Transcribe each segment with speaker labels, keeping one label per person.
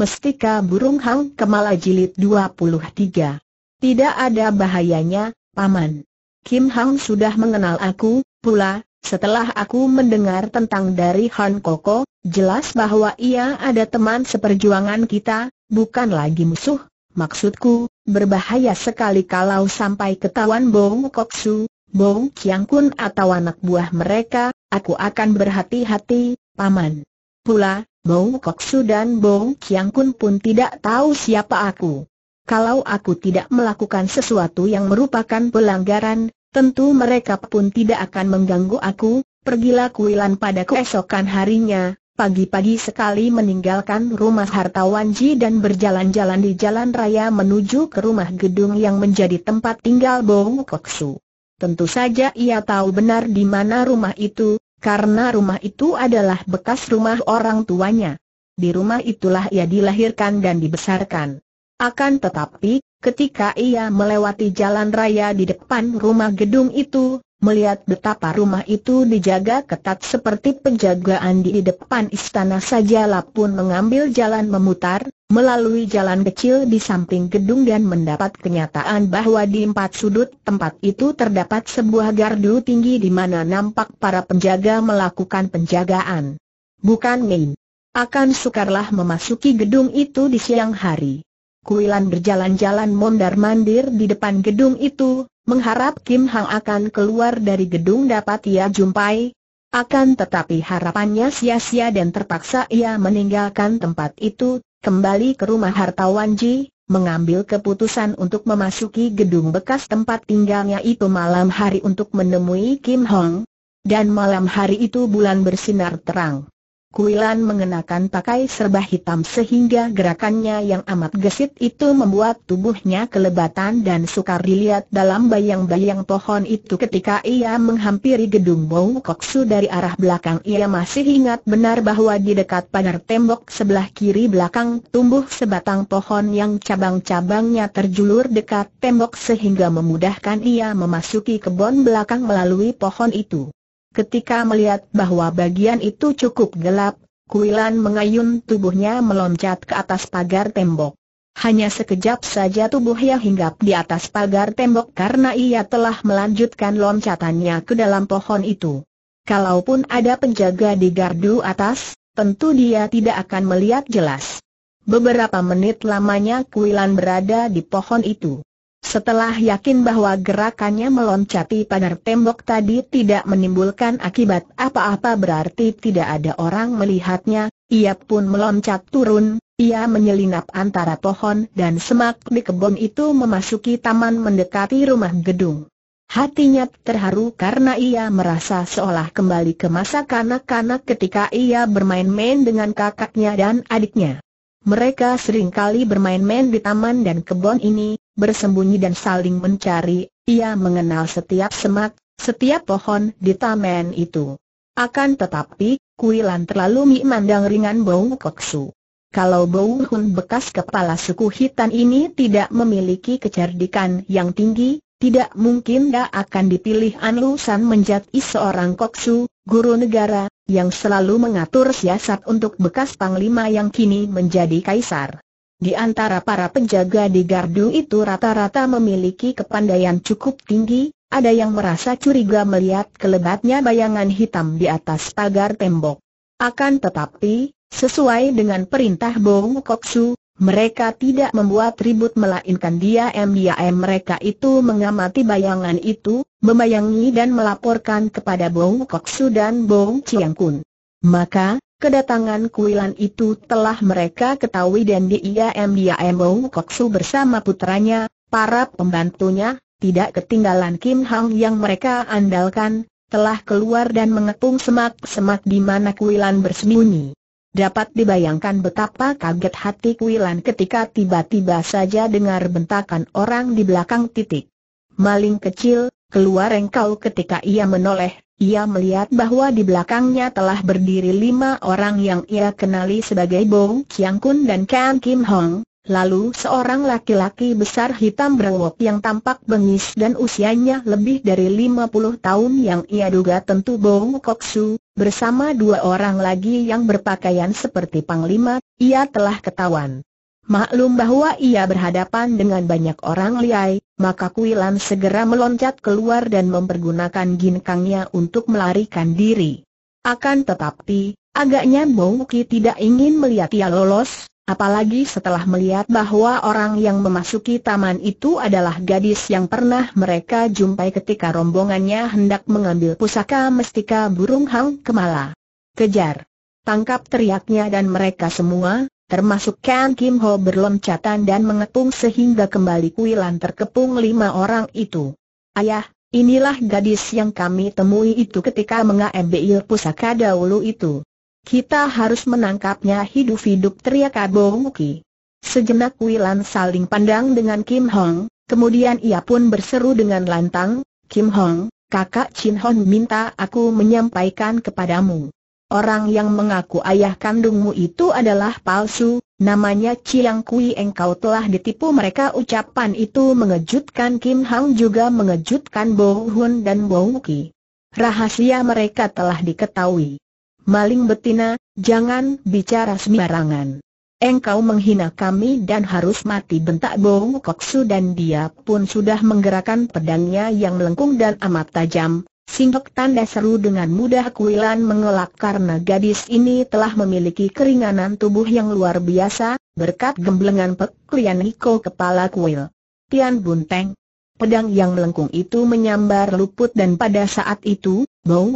Speaker 1: Mestika Burung Hang Kemala Jilid 23. Tidak ada bahayanya, Paman. Kim Hang sudah mengenal aku, pula, setelah aku mendengar tentang dari Han Koko, jelas bahwa ia ada teman seperjuangan kita, bukan lagi musuh. Maksudku, berbahaya sekali kalau sampai ketahuan Bong Koksu, Bong Chiang Kun atau anak buah mereka, aku akan berhati-hati, Paman. Pula, Bong Koksu dan Bong Kiang Kun pun tidak tahu siapa aku. Kalau aku tidak melakukan sesuatu yang merupakan pelanggaran, tentu mereka pun tidak akan mengganggu aku, pergilah Kuilan pada keesokan harinya, pagi-pagi sekali meninggalkan rumah hartawan Ji dan berjalan-jalan di jalan raya menuju ke rumah gedung yang menjadi tempat tinggal Bong Koksu. Tentu saja ia tahu benar di mana rumah itu, karena rumah itu adalah bekas rumah orang tuanya. Di rumah itulah ia dilahirkan dan dibesarkan. Akan tetapi, ketika ia melewati jalan raya di depan rumah gedung itu, melihat betapa rumah itu dijaga ketat seperti penjagaan di depan istana saja, pun mengambil jalan memutar, melalui jalan kecil di samping gedung dan mendapat kenyataan bahwa di empat sudut tempat itu terdapat sebuah gardu tinggi di mana nampak para penjaga melakukan penjagaan. Bukan main. Akan sukarlah memasuki gedung itu di siang hari. Kuilan berjalan-jalan mondar-mandir di depan gedung itu, mengharap Kim Hang akan keluar dari gedung dapat ia jumpai, akan tetapi harapannya sia-sia dan terpaksa ia meninggalkan tempat itu kembali ke rumah hartawan Ji, mengambil keputusan untuk memasuki gedung bekas tempat tinggalnya itu malam hari untuk menemui Kim Hong. Dan malam hari itu bulan bersinar terang. Kuilan mengenakan pakai serba hitam sehingga gerakannya yang amat gesit itu membuat tubuhnya kelebatan dan sukar dilihat dalam bayang-bayang pohon itu ketika ia menghampiri gedung Bau Koksu dari arah belakang ia masih ingat benar bahwa di dekat pagar tembok sebelah kiri belakang tumbuh sebatang pohon yang cabang-cabangnya terjulur dekat tembok sehingga memudahkan ia memasuki kebun belakang melalui pohon itu. Ketika melihat bahwa bagian itu cukup gelap, Kuilan mengayun tubuhnya meloncat ke atas pagar tembok. Hanya sekejap saja tubuhnya hinggap di atas pagar tembok karena ia telah melanjutkan loncatannya ke dalam pohon itu. Kalaupun ada penjaga di gardu atas, tentu dia tidak akan melihat jelas. Beberapa menit lamanya Kuilan berada di pohon itu. Setelah yakin bahwa gerakannya meloncati pagar tembok tadi tidak menimbulkan akibat apa-apa berarti tidak ada orang melihatnya, ia pun meloncat turun, ia menyelinap antara pohon dan semak di kebun itu memasuki taman mendekati rumah gedung. Hatinya terharu karena ia merasa seolah kembali ke masa kanak-kanak ketika ia bermain-main dengan kakaknya dan adiknya. Mereka seringkali bermain-main di taman dan kebun ini, bersembunyi dan saling mencari, ia mengenal setiap semak, setiap pohon di taman itu. Akan tetapi, Kuilan terlalu memandang ringan bau koksu. Kalau Bau Hun bekas kepala suku Hitan ini tidak memiliki kecerdikan yang tinggi, tidak mungkin dia akan dipilih An San menjadi seorang koksu, guru negara, yang selalu mengatur siasat untuk bekas panglima yang kini menjadi kaisar. Di antara para penjaga di gardu itu rata-rata memiliki kepandaian cukup tinggi, ada yang merasa curiga melihat kelebatnya bayangan hitam di atas pagar tembok. Akan tetapi, sesuai dengan perintah Bong Koksu, mereka tidak membuat ribut melainkan dia m mereka itu mengamati bayangan itu, membayangi dan melaporkan kepada Bong Koksu dan Bong Chiang Kun. Maka, kedatangan kuilan itu telah mereka ketahui dan dia diam Bong Koksu bersama putranya, para pembantunya, tidak ketinggalan Kim Hang yang mereka andalkan, telah keluar dan mengepung semak-semak di mana kuilan bersembunyi. Dapat dibayangkan betapa kaget hati Kuilan ketika tiba-tiba saja dengar bentakan orang di belakang titik. Maling kecil, keluar engkau ketika ia menoleh, ia melihat bahwa di belakangnya telah berdiri lima orang yang ia kenali sebagai Bo Chiang Kun dan Kang Kim Hong, Lalu seorang laki-laki besar hitam berwok yang tampak bengis dan usianya lebih dari 50 tahun yang ia duga tentu Bong Su bersama dua orang lagi yang berpakaian seperti panglima, ia telah ketahuan. Maklum bahwa ia berhadapan dengan banyak orang liai, maka Kuilan segera meloncat keluar dan mempergunakan ginkangnya untuk melarikan diri. Akan tetapi, agaknya Bong Ki tidak ingin melihat ia lolos, Apalagi setelah melihat bahwa orang yang memasuki taman itu adalah gadis yang pernah mereka jumpai ketika rombongannya hendak mengambil pusaka mestika burung hang kemala. Kejar! Tangkap teriaknya dan mereka semua, termasuk Kang Kim Ho berloncatan dan mengepung sehingga kembali kuilan terkepung lima orang itu. Ayah, inilah gadis yang kami temui itu ketika mengambil pusaka dahulu itu. Kita harus menangkapnya hidup-hidup teriak Abu Muki. Sejenak Wilan saling pandang dengan Kim Hong, kemudian ia pun berseru dengan lantang, Kim Hong, kakak Chin Hong minta aku menyampaikan kepadamu. Orang yang mengaku ayah kandungmu itu adalah palsu, namanya Chiang Kui engkau telah ditipu mereka ucapan itu mengejutkan Kim Hong juga mengejutkan Bo Hun dan Bo Muki. Rahasia mereka telah diketahui maling betina, jangan bicara sembarangan. Engkau menghina kami dan harus mati bentak Bong Koksu dan dia pun sudah menggerakkan pedangnya yang melengkung dan amat tajam. Singkok tanda seru dengan mudah Kuilan mengelak karena gadis ini telah memiliki keringanan tubuh yang luar biasa, berkat gemblengan peklian Niko kepala kuil. Tian Bunteng, Pedang yang melengkung itu menyambar luput dan pada saat itu,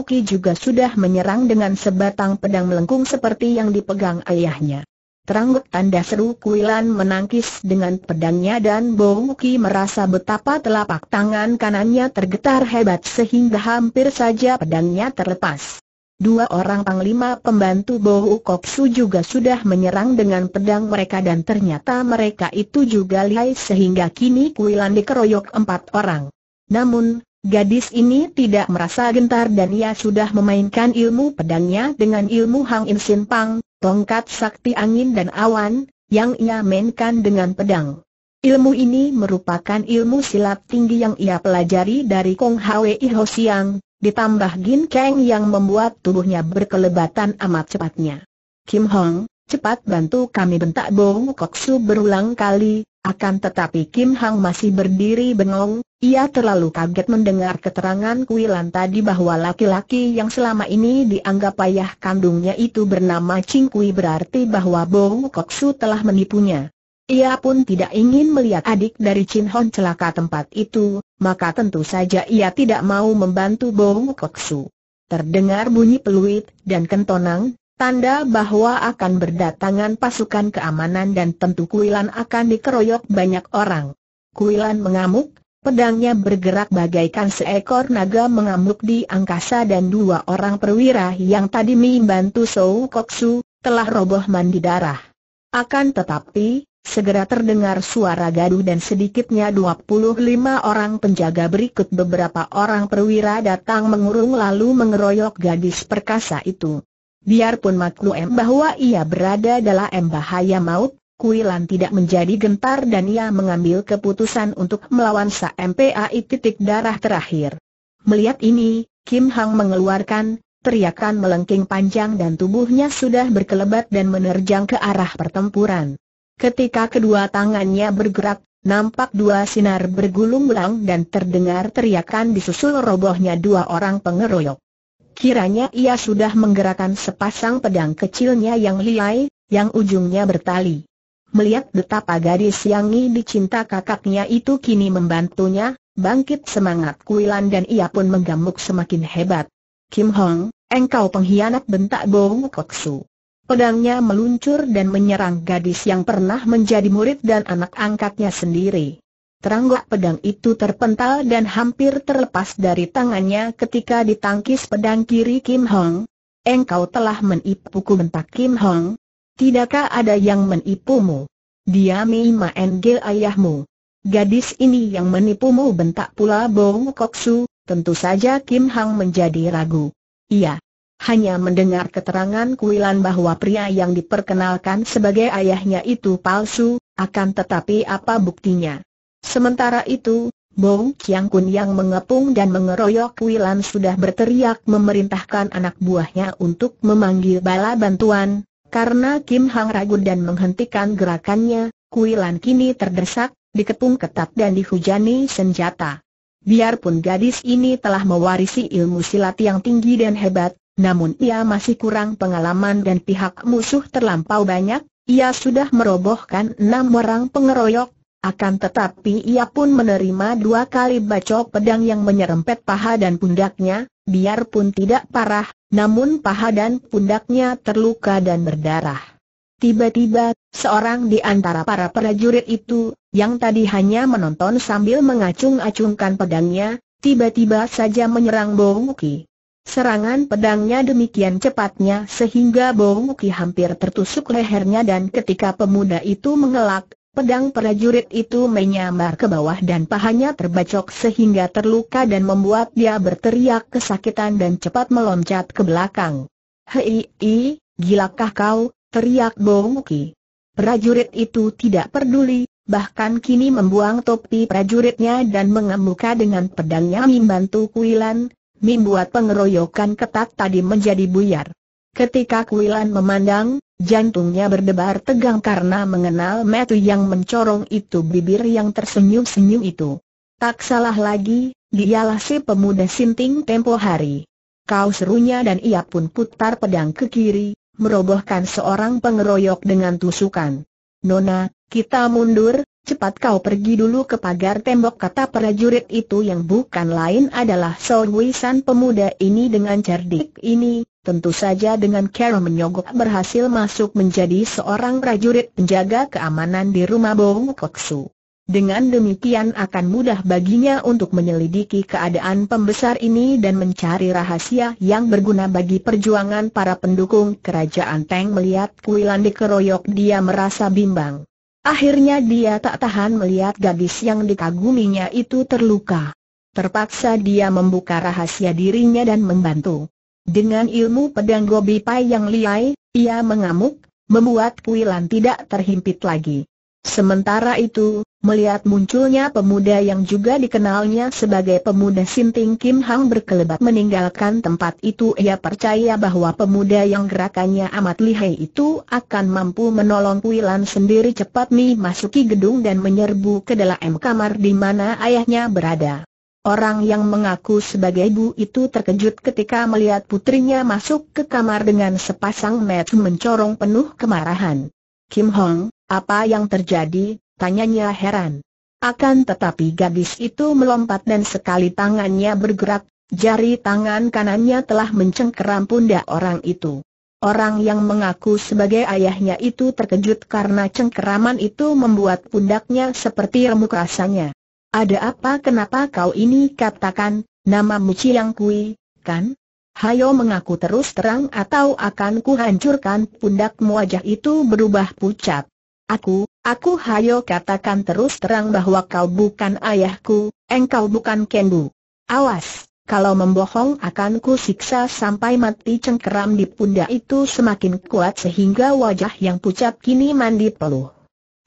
Speaker 1: Ki juga sudah menyerang dengan sebatang pedang melengkung seperti yang dipegang ayahnya. Teranggut tanda seru Kuilan menangkis dengan pedangnya dan Ki merasa betapa telapak tangan kanannya tergetar hebat sehingga hampir saja pedangnya terlepas. Dua orang panglima pembantu Bo Koksu juga sudah menyerang dengan pedang mereka dan ternyata mereka itu juga lihai sehingga kini Kuilan dikeroyok empat orang. Namun, gadis ini tidak merasa gentar dan ia sudah memainkan ilmu pedangnya dengan ilmu Hang In Sin Pang, tongkat sakti angin dan awan, yang ia mainkan dengan pedang. Ilmu ini merupakan ilmu silat tinggi yang ia pelajari dari Kong Hwee Ho Siang, ditambah Gin Kang yang membuat tubuhnya berkelebatan amat cepatnya. Kim Hong, cepat bantu kami bentak Bong Koksu berulang kali, akan tetapi Kim Hong masih berdiri bengong, ia terlalu kaget mendengar keterangan Kuilan tadi bahwa laki-laki yang selama ini dianggap ayah kandungnya itu bernama Ching Kui berarti bahwa Bong Koksu telah menipunya. Ia pun tidak ingin melihat adik dari Chin Hon celaka tempat itu, maka tentu saja ia tidak mau membantu Bong Koksu. Terdengar bunyi peluit dan kentonang, tanda bahwa akan berdatangan pasukan keamanan dan tentu Kuilan akan dikeroyok banyak orang. Kuilan mengamuk, pedangnya bergerak bagaikan seekor naga mengamuk di angkasa dan dua orang perwira yang tadi membantu Sou Koksu, telah roboh mandi darah. Akan tetapi, Segera terdengar suara gaduh dan sedikitnya 25 orang penjaga berikut beberapa orang perwira datang mengurung lalu mengeroyok gadis perkasa itu. Biarpun maklum bahwa ia berada dalam bahaya maut, Kuilan tidak menjadi gentar dan ia mengambil keputusan untuk melawan Sa MPAI titik darah terakhir. Melihat ini, Kim Hang mengeluarkan teriakan melengking panjang dan tubuhnya sudah berkelebat dan menerjang ke arah pertempuran. Ketika kedua tangannya bergerak, nampak dua sinar bergulung-gulang dan terdengar teriakan disusul robohnya dua orang pengeroyok. Kiranya ia sudah menggerakkan sepasang pedang kecilnya yang liai, yang ujungnya bertali. Melihat betapa gadis yang dicinta kakaknya itu kini membantunya, bangkit semangat Kuilan dan ia pun menggamuk semakin hebat. Kim Hong, engkau pengkhianat bentak Bong Koksu. Pedangnya meluncur dan menyerang gadis yang pernah menjadi murid dan anak angkatnya sendiri. Teranggok pedang itu terpental dan hampir terlepas dari tangannya ketika ditangkis pedang kiri Kim Hong. Engkau telah menipuku bentak Kim Hong. Tidakkah ada yang menipumu? Dia Mima Engil ayahmu. Gadis ini yang menipumu bentak pula Bong Koksu, tentu saja Kim Hong menjadi ragu. Iya, hanya mendengar keterangan Kuilan bahwa pria yang diperkenalkan sebagai ayahnya itu palsu, akan tetapi apa buktinya? Sementara itu, Bong Chiang Kun yang mengepung dan mengeroyok Kuilan sudah berteriak memerintahkan anak buahnya untuk memanggil bala bantuan, karena Kim Hang ragu dan menghentikan gerakannya, Kuilan kini terdesak, dikepung ketat dan dihujani senjata. Biarpun gadis ini telah mewarisi ilmu silat yang tinggi dan hebat, namun ia masih kurang pengalaman dan pihak musuh terlampau banyak, ia sudah merobohkan enam orang pengeroyok, akan tetapi ia pun menerima dua kali bacok pedang yang menyerempet paha dan pundaknya, biarpun tidak parah, namun paha dan pundaknya terluka dan berdarah. Tiba-tiba, seorang di antara para prajurit itu, yang tadi hanya menonton sambil mengacung-acungkan pedangnya, tiba-tiba saja menyerang Bowuki. Serangan pedangnya demikian cepatnya sehingga Bowuki hampir tertusuk lehernya dan ketika pemuda itu mengelak, pedang prajurit itu menyambar ke bawah dan pahanya terbacok sehingga terluka dan membuat dia berteriak kesakitan dan cepat meloncat ke belakang. Hei, hei, gilakah kau? teriak Bowuki. Prajurit itu tidak peduli, bahkan kini membuang topi prajuritnya dan mengemuka dengan pedangnya membantu kuilan, membuat pengeroyokan ketat tadi menjadi buyar. Ketika Kuilan memandang, jantungnya berdebar tegang karena mengenal metu yang mencorong itu bibir yang tersenyum-senyum itu. Tak salah lagi, dialah si pemuda sinting tempo hari. Kau serunya dan ia pun putar pedang ke kiri, merobohkan seorang pengeroyok dengan tusukan. Nona, kita mundur, cepat kau pergi dulu ke pagar tembok kata prajurit itu yang bukan lain adalah Solwisan pemuda ini dengan cerdik ini, tentu saja dengan cara menyogok berhasil masuk menjadi seorang prajurit penjaga keamanan di rumah Bong Koksu. Dengan demikian akan mudah baginya untuk menyelidiki keadaan pembesar ini dan mencari rahasia yang berguna bagi perjuangan para pendukung kerajaan Teng melihat Kuilan dikeroyok dia merasa bimbang. Akhirnya dia tak tahan melihat gadis yang dikaguminya itu terluka. Terpaksa dia membuka rahasia dirinya dan membantu. Dengan ilmu pedang Gobi Pai yang liai, ia mengamuk, membuat Kuilan tidak terhimpit lagi. Sementara itu, Melihat munculnya pemuda yang juga dikenalnya sebagai pemuda Sinting Kim Hang berkelebat meninggalkan tempat itu ia percaya bahwa pemuda yang gerakannya amat lihai itu akan mampu menolong Kui sendiri cepat Mi masuki gedung dan menyerbu ke dalam kamar di mana ayahnya berada. Orang yang mengaku sebagai ibu itu terkejut ketika melihat putrinya masuk ke kamar dengan sepasang mata mencorong penuh kemarahan. Kim Hong, apa yang terjadi? Tanyanya heran. Akan tetapi gadis itu melompat dan sekali tangannya bergerak, jari tangan kanannya telah mencengkeram pundak orang itu. Orang yang mengaku sebagai ayahnya itu terkejut karena cengkeraman itu membuat pundaknya seperti remuk rasanya. Ada apa kenapa kau ini katakan, Nama Ciang Kui, kan? Hayo mengaku terus terang atau akan kuhancurkan pundakmu wajah itu berubah pucat. Aku, Aku hayo katakan terus terang bahwa kau bukan ayahku, engkau bukan Kenbu. Awas, kalau membohong akan ku siksa sampai mati cengkeram di pundak itu semakin kuat sehingga wajah yang pucat kini mandi peluh.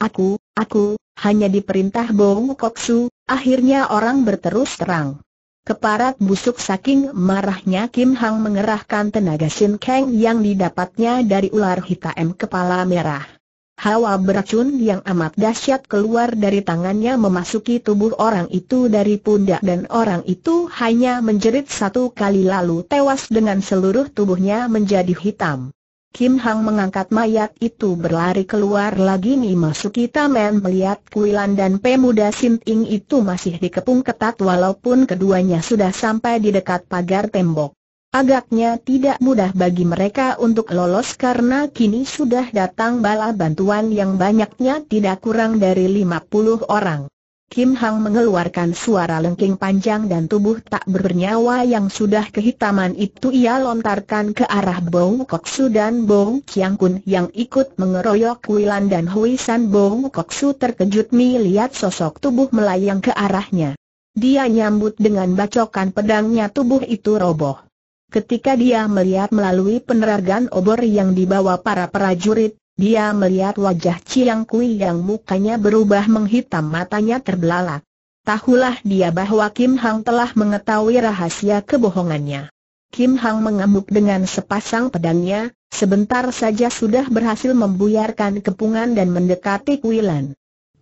Speaker 1: Aku, aku, hanya diperintah bohong koksu, akhirnya orang berterus terang. Keparat busuk saking marahnya Kim Hang mengerahkan tenaga Sin Kang yang didapatnya dari ular hitam kepala merah. Hawa beracun yang amat dahsyat keluar dari tangannya memasuki tubuh orang itu dari pundak dan orang itu hanya menjerit satu kali lalu tewas dengan seluruh tubuhnya menjadi hitam. Kim Hang mengangkat mayat itu berlari keluar lagi memasuki taman melihat Kuilan dan pemuda Sinting itu masih dikepung ketat walaupun keduanya sudah sampai di dekat pagar tembok. Agaknya tidak mudah bagi mereka untuk lolos karena kini sudah datang bala bantuan yang banyaknya tidak kurang dari 50 orang. Kim Hang mengeluarkan suara lengking panjang dan tubuh tak bernyawa yang sudah kehitaman itu ia lontarkan ke arah Bong Koksu dan Bong Chiang Kun yang ikut mengeroyok Wilan dan Hui San Bong Koksu terkejut melihat sosok tubuh melayang ke arahnya. Dia nyambut dengan bacokan pedangnya tubuh itu roboh. Ketika dia melihat melalui penerangan obor yang dibawa para prajurit, dia melihat wajah Chiang Kui yang mukanya berubah menghitam matanya terbelalak. Tahulah dia bahwa Kim Hang telah mengetahui rahasia kebohongannya. Kim Hang mengamuk dengan sepasang pedangnya, sebentar saja sudah berhasil membuyarkan kepungan dan mendekati Kuilan.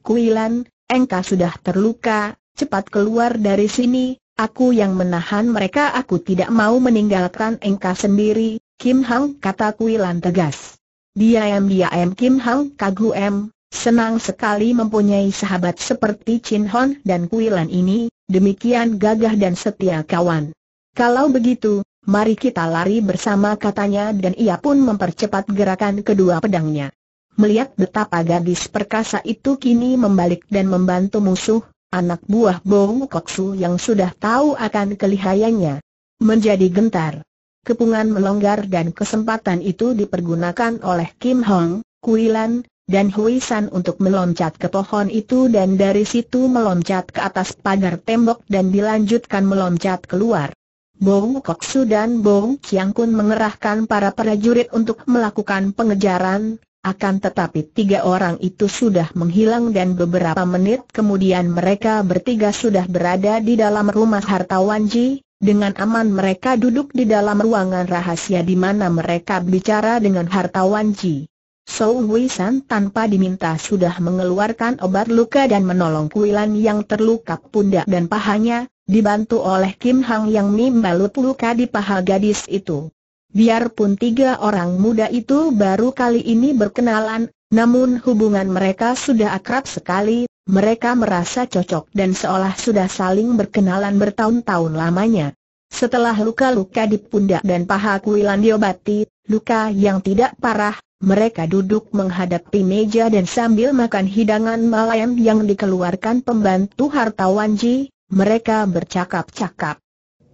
Speaker 1: Kuilan, engkau sudah terluka, cepat keluar dari sini, Aku yang menahan mereka aku tidak mau meninggalkan engkau sendiri, Kim Hang kata Kuilan tegas. Diam-diam Kim Hang kagum, senang sekali mempunyai sahabat seperti Chin Hon dan Kuilan ini, demikian gagah dan setia kawan. Kalau begitu, mari kita lari bersama katanya dan ia pun mempercepat gerakan kedua pedangnya. Melihat betapa gadis perkasa itu kini membalik dan membantu musuh, anak buah Bong Koksu yang sudah tahu akan kelihayannya. Menjadi gentar. Kepungan melonggar dan kesempatan itu dipergunakan oleh Kim Hong, Kuilan, dan Hui San untuk meloncat ke pohon itu dan dari situ meloncat ke atas pagar tembok dan dilanjutkan meloncat keluar. Bong Koksu dan Bong Chiang Kun mengerahkan para prajurit untuk melakukan pengejaran, akan tetapi tiga orang itu sudah menghilang dan beberapa menit kemudian mereka bertiga sudah berada di dalam rumah hartawan Ji. Dengan aman mereka duduk di dalam ruangan rahasia di mana mereka bicara dengan hartawan Ji. Wei San tanpa diminta sudah mengeluarkan obat luka dan menolong Kuilan yang terluka pundak dan pahanya, dibantu oleh Kim Hang yang membalut luka di paha gadis itu. Biarpun tiga orang muda itu baru kali ini berkenalan, namun hubungan mereka sudah akrab sekali, mereka merasa cocok dan seolah sudah saling berkenalan bertahun-tahun lamanya. Setelah luka-luka di pundak dan paha Kuilan diobati, luka yang tidak parah, mereka duduk menghadapi meja dan sambil makan hidangan malam yang dikeluarkan pembantu hartawan Ji, mereka bercakap-cakap.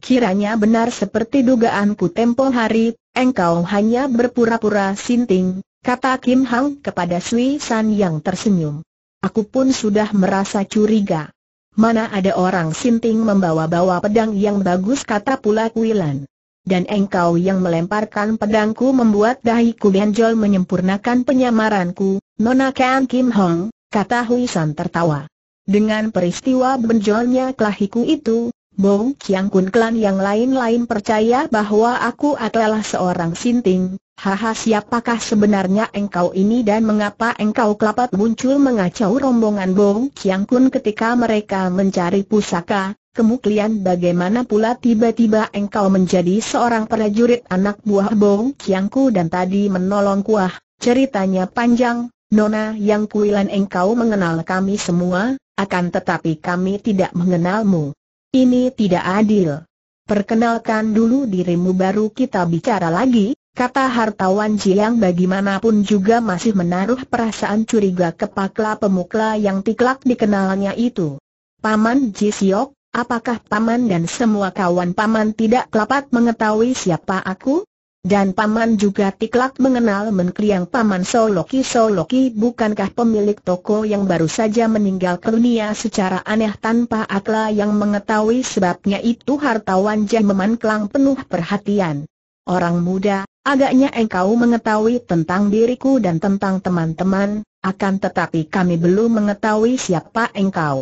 Speaker 1: Kiranya benar seperti dugaanku tempo hari, engkau hanya berpura-pura sinting, kata Kim Hang kepada Sui San yang tersenyum. Aku pun sudah merasa curiga. Mana ada orang sinting membawa-bawa pedang yang bagus kata pula Kuilan. Dan engkau yang melemparkan pedangku membuat dahiku benjol menyempurnakan penyamaranku, Nona Kan Kim Hong, kata Hui San tertawa. Dengan peristiwa benjolnya kelahiku itu, Bong Kiang Kun klan yang lain-lain percaya bahwa aku adalah seorang sinting, haha siapakah sebenarnya engkau ini dan mengapa engkau kelapat muncul mengacau rombongan Bong Kiang Kun ketika mereka mencari pusaka, kemudian bagaimana pula tiba-tiba engkau menjadi seorang prajurit anak buah Bong Kiang Kun dan tadi menolong kuah, ceritanya panjang, Nona yang kuilan engkau mengenal kami semua, akan tetapi kami tidak mengenalmu. Ini tidak adil. Perkenalkan dulu dirimu baru kita bicara lagi, kata hartawan Jiang bagaimanapun juga masih menaruh perasaan curiga ke pakla pemukla yang tiklak dikenalnya itu. Paman Ji Siok, apakah Paman dan semua kawan Paman tidak kelapat mengetahui siapa aku? Dan Paman juga tiklak mengenal menkliang Paman Soloki Soloki bukankah pemilik toko yang baru saja meninggal dunia secara aneh tanpa akla yang mengetahui sebabnya itu hartawan Jameman memanklang penuh perhatian. Orang muda, agaknya engkau mengetahui tentang diriku dan tentang teman-teman, akan tetapi kami belum mengetahui siapa engkau.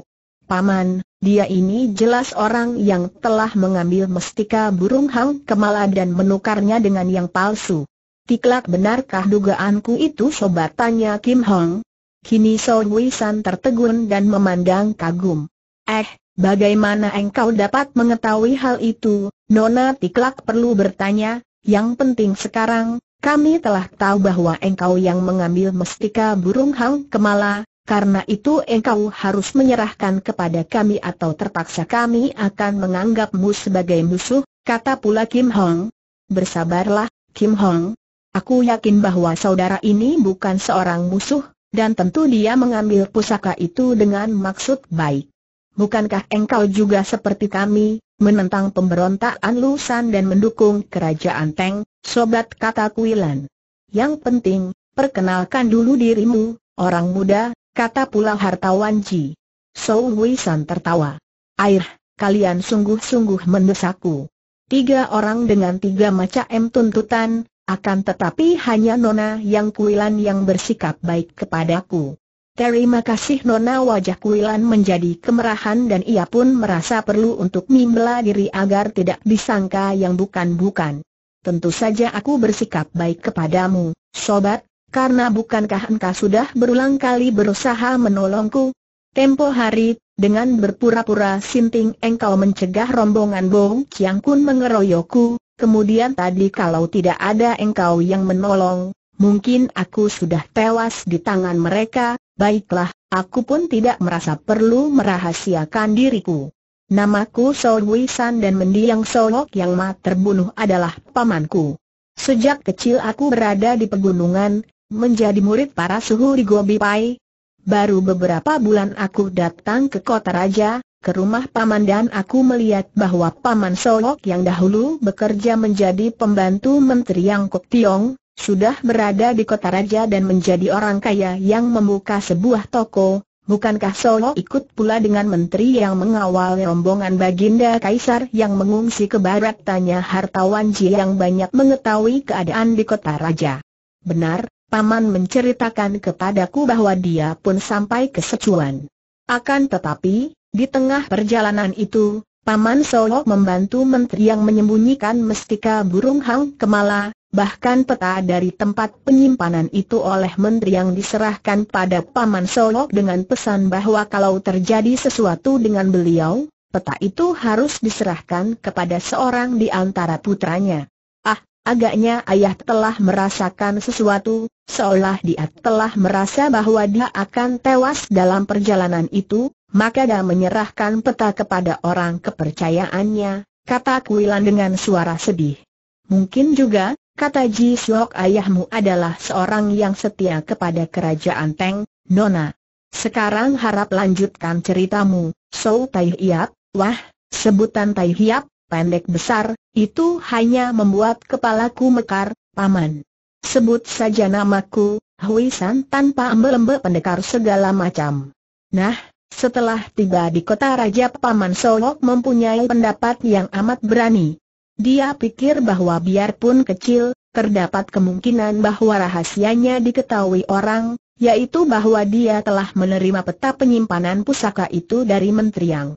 Speaker 1: Paman, dia ini jelas orang yang telah mengambil mestika burung hang kemala dan menukarnya dengan yang palsu. Tiklak benarkah dugaanku itu sobat tanya Kim Hong? Kini So Wisan tertegun dan memandang kagum. Eh, bagaimana engkau dapat mengetahui hal itu? Nona Tiklak perlu bertanya, yang penting sekarang, kami telah tahu bahwa engkau yang mengambil mestika burung hang kemala, karena itu engkau harus menyerahkan kepada kami atau terpaksa kami akan menganggapmu sebagai musuh, kata pula Kim Hong. Bersabarlah, Kim Hong. Aku yakin bahwa saudara ini bukan seorang musuh, dan tentu dia mengambil pusaka itu dengan maksud baik. Bukankah engkau juga seperti kami, menentang pemberontakan Lusan dan mendukung kerajaan Teng, sobat kata Kuilan? Yang penting, perkenalkan dulu dirimu, orang muda, kata pula hartawan Ji. Sou Wisan tertawa. Air, kalian sungguh-sungguh mendesakku. Tiga orang dengan tiga macam tuntutan, akan tetapi hanya Nona yang kuilan yang bersikap baik kepadaku. Terima kasih Nona wajah kuilan menjadi kemerahan dan ia pun merasa perlu untuk membela diri agar tidak disangka yang bukan-bukan. Tentu saja aku bersikap baik kepadamu, sobat, karena bukankah engkau sudah berulang kali berusaha menolongku? Tempo hari, dengan berpura-pura sinting engkau mencegah rombongan Bong Chiang Kun mengeroyokku, kemudian tadi kalau tidak ada engkau yang menolong, mungkin aku sudah tewas di tangan mereka, baiklah, aku pun tidak merasa perlu merahasiakan diriku. Namaku Sol Wisan dan mendiang Solok yang mat terbunuh adalah pamanku. Sejak kecil aku berada di pegunungan, menjadi murid para suhu di Gobi Pai. Baru beberapa bulan aku datang ke kota raja, ke rumah paman dan aku melihat bahwa paman Solok yang dahulu bekerja menjadi pembantu menteri yang Kok Tiong, sudah berada di kota raja dan menjadi orang kaya yang membuka sebuah toko, Bukankah Solo ikut pula dengan menteri yang mengawal rombongan Baginda Kaisar yang mengungsi ke barat? Tanya hartawan Ji yang banyak mengetahui keadaan di kota raja. Benar, Paman menceritakan kepadaku bahwa dia pun sampai ke Sichuan. Akan tetapi, di tengah perjalanan itu, Paman Solo membantu menteri yang menyembunyikan mestika burung hang kemala, bahkan peta dari tempat penyimpanan itu oleh menteri yang diserahkan pada Paman Solo dengan pesan bahwa kalau terjadi sesuatu dengan beliau, peta itu harus diserahkan kepada seorang di antara putranya. Ah, agaknya ayah telah merasakan sesuatu, seolah dia telah merasa bahwa dia akan tewas dalam perjalanan itu, maka dia menyerahkan peta kepada orang kepercayaannya, kata Kuilan dengan suara sedih. Mungkin juga, kata Ji Suok ayahmu adalah seorang yang setia kepada kerajaan Teng, Nona. Sekarang harap lanjutkan ceritamu, So Tai Hiap, wah, sebutan Tai Hiap, pendek besar, itu hanya membuat kepalaku mekar, paman. Sebut saja namaku, Hui San tanpa embel-embel pendekar segala macam. Nah, setelah tiba di kota Raja Paman Solok mempunyai pendapat yang amat berani. Dia pikir bahwa biarpun kecil, terdapat kemungkinan bahwa rahasianya diketahui orang, yaitu bahwa dia telah menerima peta penyimpanan pusaka itu dari Menteri Yang.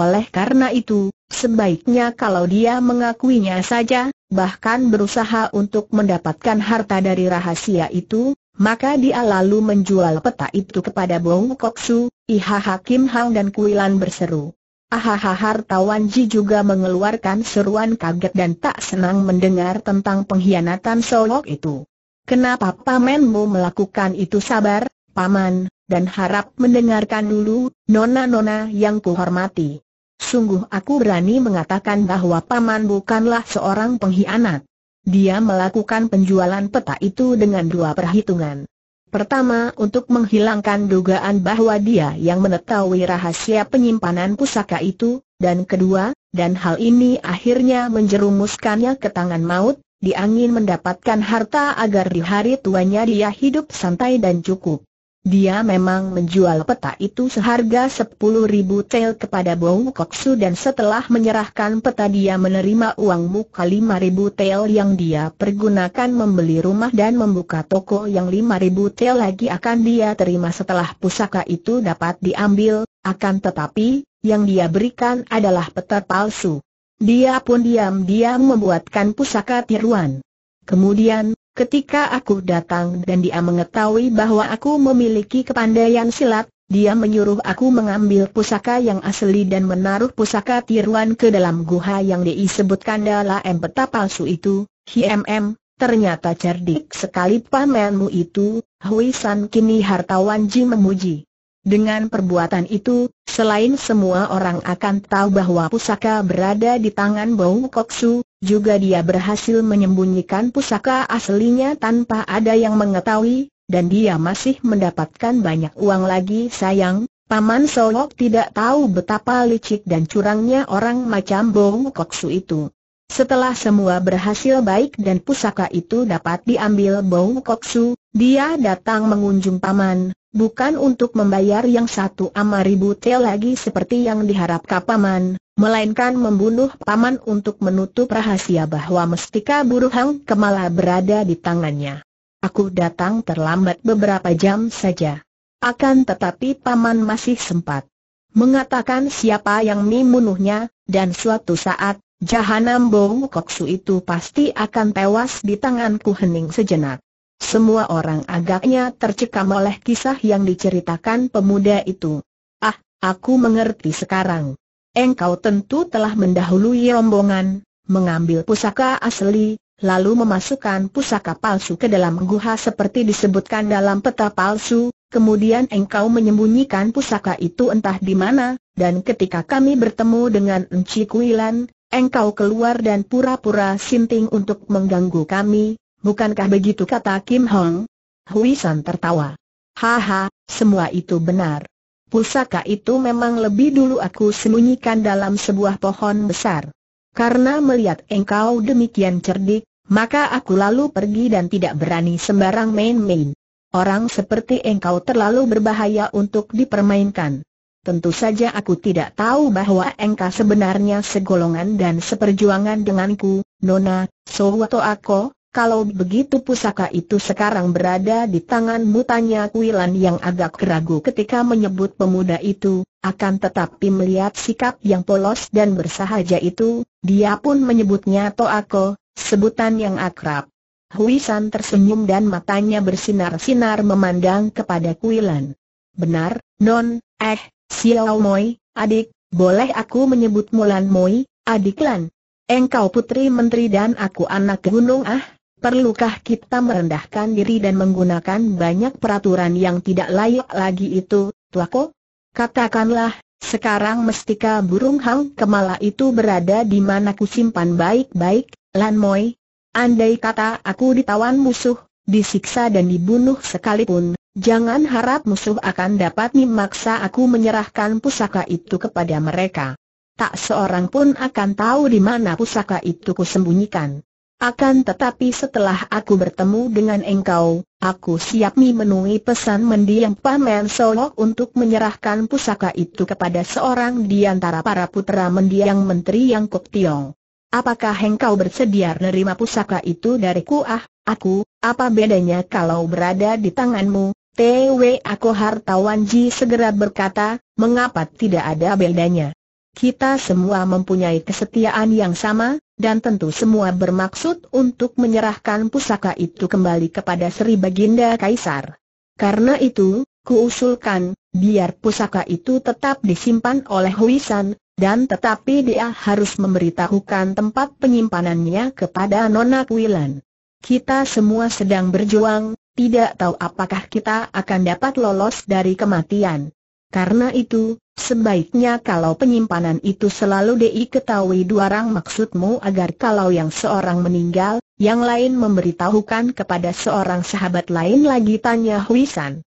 Speaker 1: Oleh karena itu, Sebaiknya kalau dia mengakuinya saja, bahkan berusaha untuk mendapatkan harta dari rahasia itu, maka dia lalu menjual peta itu kepada Bong Koksu, Iha Hakim Hang dan Kuilan berseru. Ahaha hartawan Ji juga mengeluarkan seruan kaget dan tak senang mendengar tentang pengkhianatan Solok itu. Kenapa pamanmu melakukan itu sabar, paman, dan harap mendengarkan dulu, nona-nona yang kuhormati. Sungguh aku berani mengatakan bahwa Paman bukanlah seorang pengkhianat. Dia melakukan penjualan peta itu dengan dua perhitungan. Pertama untuk menghilangkan dugaan bahwa dia yang mengetahui rahasia penyimpanan pusaka itu, dan kedua, dan hal ini akhirnya menjerumuskannya ke tangan maut, Diangin mendapatkan harta agar di hari tuanya dia hidup santai dan cukup. Dia memang menjual peta itu seharga sepuluh ribu tel kepada Bong Koksu dan setelah menyerahkan peta dia menerima uang muka lima ribu tel yang dia pergunakan membeli rumah dan membuka toko yang lima ribu tel lagi akan dia terima setelah pusaka itu dapat diambil, akan tetapi, yang dia berikan adalah peta palsu. Dia pun diam-diam membuatkan pusaka tiruan. Kemudian, Ketika aku datang dan dia mengetahui bahwa aku memiliki kepandaian silat, dia menyuruh aku mengambil pusaka yang asli dan menaruh pusaka tiruan ke dalam guha yang disebutkan dalam peta palsu itu. HMM, ternyata cerdik sekali pamanmu itu, Hui San kini hartawan Ji memuji. Dengan perbuatan itu, selain semua orang akan tahu bahwa pusaka berada di tangan Bau Koksu, juga dia berhasil menyembunyikan pusaka aslinya tanpa ada yang mengetahui, dan dia masih mendapatkan banyak uang lagi sayang. Paman Solok tidak tahu betapa licik dan curangnya orang macam Bong Koksu itu. Setelah semua berhasil baik dan pusaka itu dapat diambil Bong Koksu, dia datang mengunjung Paman, bukan untuk membayar yang satu amaribu tel lagi seperti yang diharapkan Paman, melainkan membunuh paman untuk menutup rahasia bahwa mestika buruhang Kemala berada di tangannya. Aku datang terlambat beberapa jam saja. Akan tetapi paman masih sempat mengatakan siapa yang membunuhnya, dan suatu saat, Jahanam Bong Koksu itu pasti akan tewas di tanganku hening sejenak. Semua orang agaknya tercekam oleh kisah yang diceritakan pemuda itu. Ah, aku mengerti sekarang engkau tentu telah mendahului rombongan, mengambil pusaka asli, lalu memasukkan pusaka palsu ke dalam guha seperti disebutkan dalam peta palsu, kemudian engkau menyembunyikan pusaka itu entah di mana, dan ketika kami bertemu dengan Enci Kuilan, engkau keluar dan pura-pura sinting untuk mengganggu kami, bukankah begitu kata Kim Hong? Hui San tertawa. Haha, semua itu benar. Pusaka itu memang lebih dulu aku sembunyikan dalam sebuah pohon besar. Karena melihat engkau demikian cerdik, maka aku lalu pergi dan tidak berani sembarang main-main. Orang seperti engkau terlalu berbahaya untuk dipermainkan. Tentu saja aku tidak tahu bahwa engkau sebenarnya segolongan dan seperjuangan denganku, Nona, Sowato Ako, kalau begitu pusaka itu sekarang berada di tanganmu tanya Kuilan yang agak keragu ketika menyebut pemuda itu, akan tetapi melihat sikap yang polos dan bersahaja itu, dia pun menyebutnya Toako, sebutan yang akrab. Huisan tersenyum dan matanya bersinar-sinar memandang kepada Kuilan. Benar, Non, eh, Xiao Moi, adik, boleh aku menyebut Mulan Moi, adik Lan? Engkau putri menteri dan aku anak gunung ah, Perlukah kita merendahkan diri dan menggunakan banyak peraturan yang tidak layak lagi itu, Tuako? Katakanlah, sekarang mestika burung hang kemala itu berada di mana simpan baik-baik, Lan Moi. Andai kata aku ditawan musuh, disiksa dan dibunuh sekalipun, jangan harap musuh akan dapat memaksa aku menyerahkan pusaka itu kepada mereka. Tak seorang pun akan tahu di mana pusaka itu kusembunyikan. Akan tetapi setelah aku bertemu dengan engkau, aku siap memenuhi pesan mendiang Paman Solok untuk menyerahkan pusaka itu kepada seorang di antara para putra mendiang Menteri Yang Kuk Tiong. Apakah engkau bersedia menerima pusaka itu dariku ah, aku, apa bedanya kalau berada di tanganmu? TW aku hartawan Ji segera berkata, mengapa tidak ada bedanya? Kita semua mempunyai kesetiaan yang sama, dan tentu semua bermaksud untuk menyerahkan pusaka itu kembali kepada Sri Baginda Kaisar. Karena itu, kuusulkan, biar pusaka itu tetap disimpan oleh Huisan, dan tetapi dia harus memberitahukan tempat penyimpanannya kepada Nona Kuilan. Kita semua sedang berjuang, tidak tahu apakah kita akan dapat lolos dari kematian. Karena itu, Sebaiknya kalau penyimpanan itu selalu DI ketahui dua orang maksudmu agar kalau yang seorang meninggal, yang lain memberitahukan kepada seorang sahabat lain lagi tanya Huisan.